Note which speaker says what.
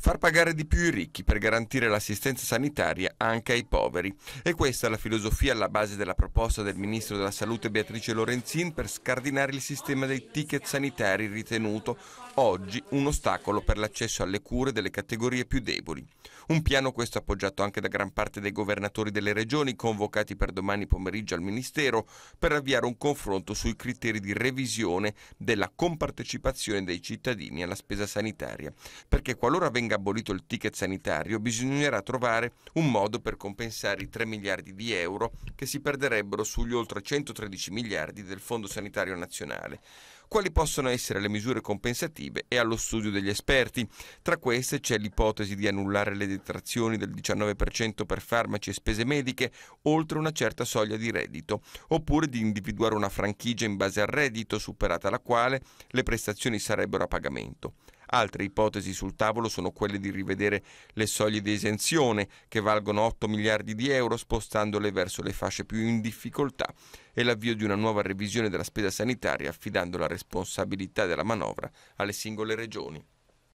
Speaker 1: Far pagare di più i ricchi per garantire l'assistenza sanitaria anche ai poveri. E questa è la filosofia alla base della proposta del Ministro della Salute Beatrice Lorenzin per scardinare il sistema dei ticket sanitari ritenuto oggi un ostacolo per l'accesso alle cure delle categorie più deboli. Un piano questo appoggiato anche da gran parte dei governatori delle regioni convocati per domani pomeriggio al Ministero per avviare un confronto sui criteri di revisione della compartecipazione dei cittadini alla spesa sanitaria. Perché qualora venga abolito il ticket sanitario bisognerà trovare un modo per compensare i 3 miliardi di euro che si perderebbero sugli oltre 113 miliardi del Fondo Sanitario Nazionale quali possono essere le misure compensative e allo studio degli esperti. Tra queste c'è l'ipotesi di annullare le detrazioni del 19% per farmaci e spese mediche oltre una certa soglia di reddito, oppure di individuare una franchigia in base al reddito superata la quale le prestazioni sarebbero a pagamento. Altre ipotesi sul tavolo sono quelle di rivedere le soglie di esenzione, che valgono 8 miliardi di euro, spostandole verso le fasce più in difficoltà, e l'avvio di una nuova revisione della spesa sanitaria, affidando la responsabilità della manovra alle singole regioni.